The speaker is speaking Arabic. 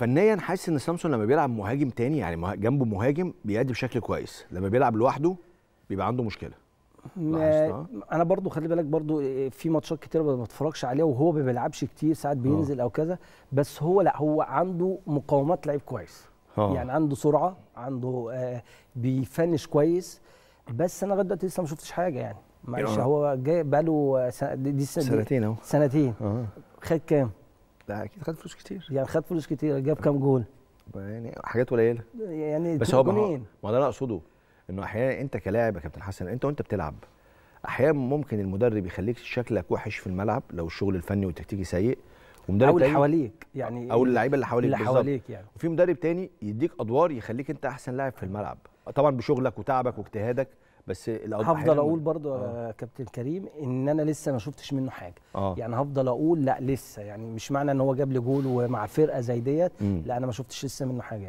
فنيا حاسس ان سامسون لما بيلعب مهاجم تاني يعني جنبه مهاجم بيأدي بشكل كويس لما بيلعب لوحده بيبقى عنده مشكله آه؟ انا برضو خلي بالك برضو آه، في ماتشات كتير ما بتفرجش عليها وهو ما بيلعبش كتير ساعات آه. بينزل أوه. او كذا بس هو لا هو عنده مقاومات لعيب كويس أوه. يعني عنده سرعه عنده بيفنش كويس بس انا لغايه دلوقتي لسه ما شفتش حاجه يعني معلش هو جاي بقاله سنة دي, دي سنتين اهو سنتين خد كام لا اكيد خد فلوس كتير يعني خد فلوس كتير جاب كام جول يعني حاجات قليله يعني بس هو جونين ما ده انا اقصده انه احيانا انت كلاعب يا كابتن حسن انت وانت بتلعب احيانا ممكن المدرب يخليك شكلك وحش في الملعب لو الشغل الفني والتكتيكي سيء ومدرب او اللي حواليك يعني او اللعيبه اللي حواليك اللي حواليك يعني وفي مدرب تاني يديك ادوار يخليك انت احسن لاعب في الملعب طبعا بشغلك وتعبك واجتهادك بس هفضل اقول برضو آه. يا كابتن كريم ان انا لسه ما شفتش منه حاجه آه. يعني هفضل اقول لا لسه يعني مش معنى ان هو جاب لي جول ومع فرقه زي ديت لا انا ما شفتش لسه منه حاجه يعني.